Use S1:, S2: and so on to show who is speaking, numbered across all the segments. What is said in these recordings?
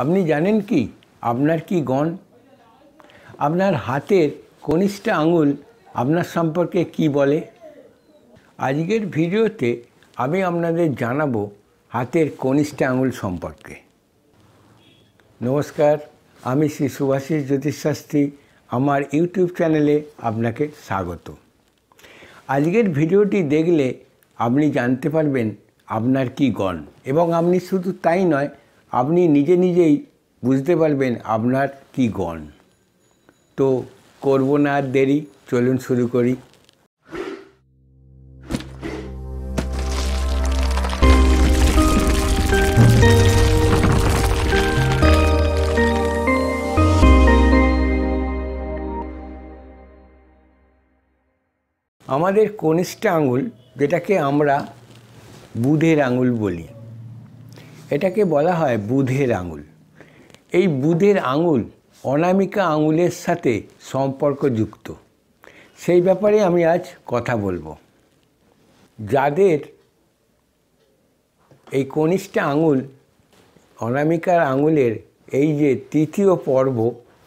S1: আপনি জানেন কি আপনার কি গণ আপনার হাতের কনিষ্ঠা আঙুল আপনার সম্পর্কে কি বলে আজকের ভিডিওতে আমি আপনাদের জানাবো হাতের কনিষ্ঠা আঙুল সম্পর্কে নমস্কার আমি শ্রী সুভাষিস জ্যোতিষশাস্ত্রী আমার ইউটিউব চ্যানেলে আপনাকে স্বাগত আজকের ভিডিওটি দেখলে আপনি জানতে পারবেন আপনার কি গণ এবং আপনি শুধু তাই নয় আপনি নিজে নিজেই বুঝতে পারবেন আপনার কি গণ তো করবো না আর দেরি চলুন শুরু করি আমাদের কনিষ্ঠ আঙুল যেটাকে আমরা বুধের আঙুল বলি এটাকে বলা হয় বুধের আঙুল এই বুধের আঙুল অনামিকা আঙুলের সাথে সম্পর্কযুক্ত সেই ব্যাপারে আমি আজ কথা বলবো যাদের এই কনিষ্ঠা আঙুল অনামিকার আঙুলের এই যে তৃতীয় পর্ব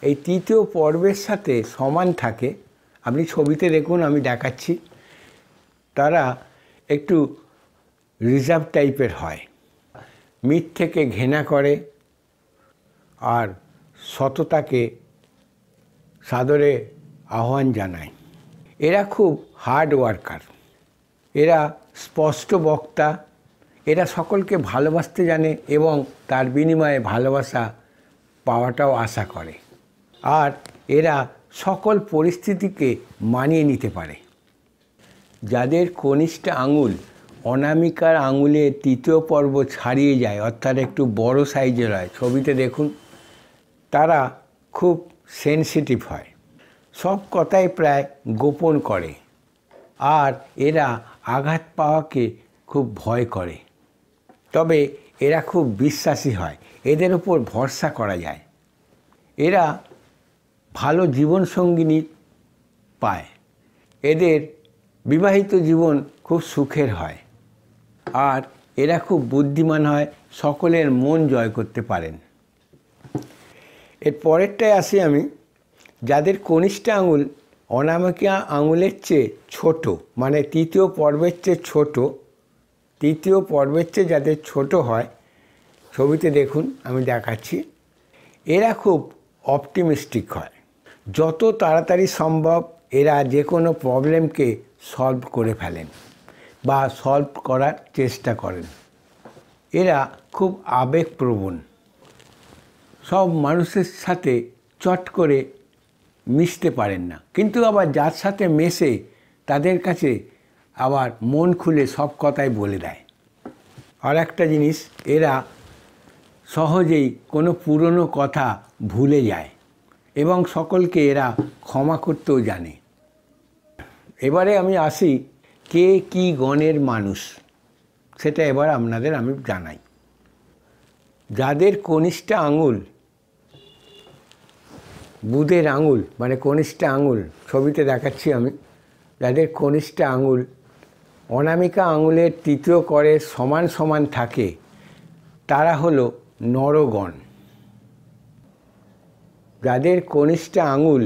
S1: এই তৃতীয় পর্বের সাথে সমান থাকে আপনি ছবিতে দেখুন আমি দেখাচ্ছি তারা একটু রিজার্ভ টাইপের হয় মিথ্যেকে ঘৃণা করে আর সততাকে সাদরে আহ্বান জানায় এরা খুব হার্ড ওয়ার্কার এরা স্পষ্ট বক্তা এরা সকলকে ভালোবাসতে জানে এবং তার বিনিময়ে ভালোবাসা পাওয়াটাও আশা করে আর এরা সকল পরিস্থিতিকে মানিয়ে নিতে পারে যাদের কনিষ্ঠ আঙুল অনামিকার আঙুলে তৃতীয় পর্ব ছাড়িয়ে যায় অর্থাৎ একটু বড় সাইজের হয় ছবিতে দেখুন তারা খুব সেন্সিটিভ হয় সব কথাই প্রায় গোপন করে আর এরা আঘাত পাওয়াকে খুব ভয় করে তবে এরা খুব বিশ্বাসী হয় এদের উপর ভরসা করা যায় এরা ভালো জীবনসঙ্গিনী পায় এদের বিবাহিত জীবন খুব সুখের হয় আর এরা খুব বুদ্ধিমান হয় সকলের মন জয় করতে পারেন এর পরেরটায় আসি আমি যাদের কনিষ্ঠ আঙুল অনামিকা আঙুলের চেয়ে ছোট মানে তৃতীয় পর্বের চেয়ে ছোট তৃতীয় পর্বের চেয়ে যাদের ছোট হয় ছবিতে দেখুন আমি দেখাচ্ছি এরা খুব অপটিমিস্টিক হয় যত তাড়াতাড়ি সম্ভব এরা যে কোনো প্রবলেমকে সলভ করে ফেলেন বা সলভ করার চেষ্টা করেন এরা খুব আবেগপ্রবণ সব মানুষের সাথে চট করে মিশতে পারেন না কিন্তু আবার যার সাথে মেশে তাদের কাছে আবার মন খুলে সব কথাই বলে দেয় আর একটা জিনিস এরা সহজেই কোনো পুরনো কথা ভুলে যায় এবং সকলকে এরা ক্ষমা করতেও জানে এবারে আমি আসি কে কি গণের মানুষ সেটা এবার আপনাদের আমি জানাই যাদের কনিষ্ঠা আঙুল বুধের আঙুল মানে কনিষ্ঠা আঙুল ছবিতে দেখাচ্ছি আমি যাদের কনিষ্ঠা আঙুল অনামিকা আঙুলের তৃতীয় করে সমান সমান থাকে তারা হলো নরগণ যাদের কনিষ্ঠা আঙুল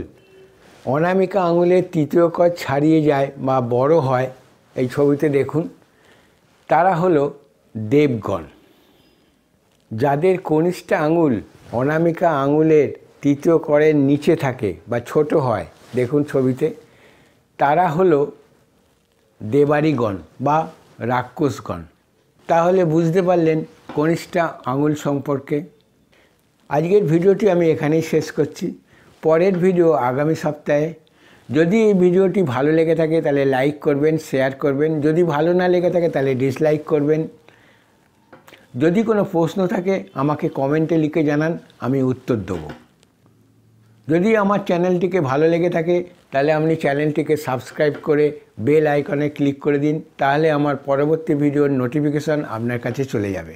S1: অনামিকা আঙুলের তৃতীয় কর ছাড়িয়ে যায় বা বড় হয় এই ছবিতে দেখুন তারা হলো দেবগণ যাদের কনিষ্ঠা আঙুল অনামিকা আঙুলের তৃতীয় করের নিচে থাকে বা ছোট হয় দেখুন ছবিতে তারা হলো দেবারিগণ বা রাক্ষসগণ তাহলে বুঝতে পারলেন কনিষ্ঠা আঙুল সম্পর্কে আজকের ভিডিওটি আমি এখানেই শেষ করছি পরের ভিডিও আগামী সপ্তাহে যদি এই ভিডিওটি ভালো লেগে থাকে তাহলে লাইক করবেন শেয়ার করবেন যদি ভালো না লেগে থাকে তাহলে ডিসলাইক করবেন যদি কোনো প্রশ্ন থাকে আমাকে কমেন্টে লিখে জানান আমি উত্তর দেব যদি আমার চ্যানেলটিকে ভালো লেগে থাকে তাহলে আপনি চ্যানেলটিকে সাবস্ক্রাইব করে বেল আইকনে ক্লিক করে দিন তাহলে আমার পরবর্তী ভিডিওর নোটিফিকেশান আপনার কাছে চলে যাবে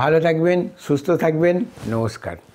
S1: ভালো থাকবেন সুস্থ থাকবেন নমস্কার